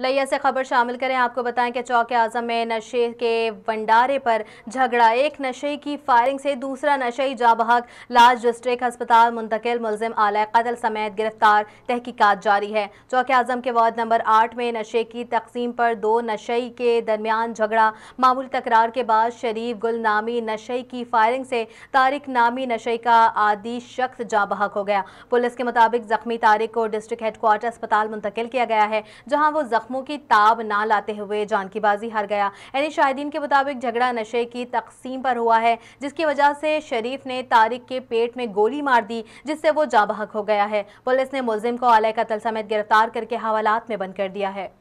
लैया से खबर शामिल करें आपको बताएं कि चौक आज़म में नशे के भंडारे पर झगड़ा एक नशे की फायरिंग से दूसरा नशे जा बहक लाज डिस्ट्रिक्ट अस्पताल मुंतकिल मुलजिम आला कतल समेत गिरफ्तार तहकीकत जारी है चौक आज़म के वार्ड नंबर आठ में नशे की तकसीम पर दो नशे के दरमियान झगड़ा मामूली तकरार के बाद शरीफ गुल नामी नशे की फायरिंग से तारिक नामी नशे का आदि शख्स जा बहक हो गया पुलिस के मुताबिक जख्मी तारिक को डिस्ट्रिक्ट हेडक्वार्टर अस्पताल मुंतकिल किया गया है जहाँ वो जख्म जख्मों की ताब ना लाते हुए जानकीबाजी हार गया यानी शाहिदीन के मुताबिक झगड़ा नशे की तकसीम पर हुआ है जिसकी वजह से शरीफ ने तारिक के पेट में गोली मार दी जिससे वो जाबहक हो गया है पुलिस ने मुलिम को आलय कतल समेत गिरफ्तार करके हवालात में बंद कर दिया है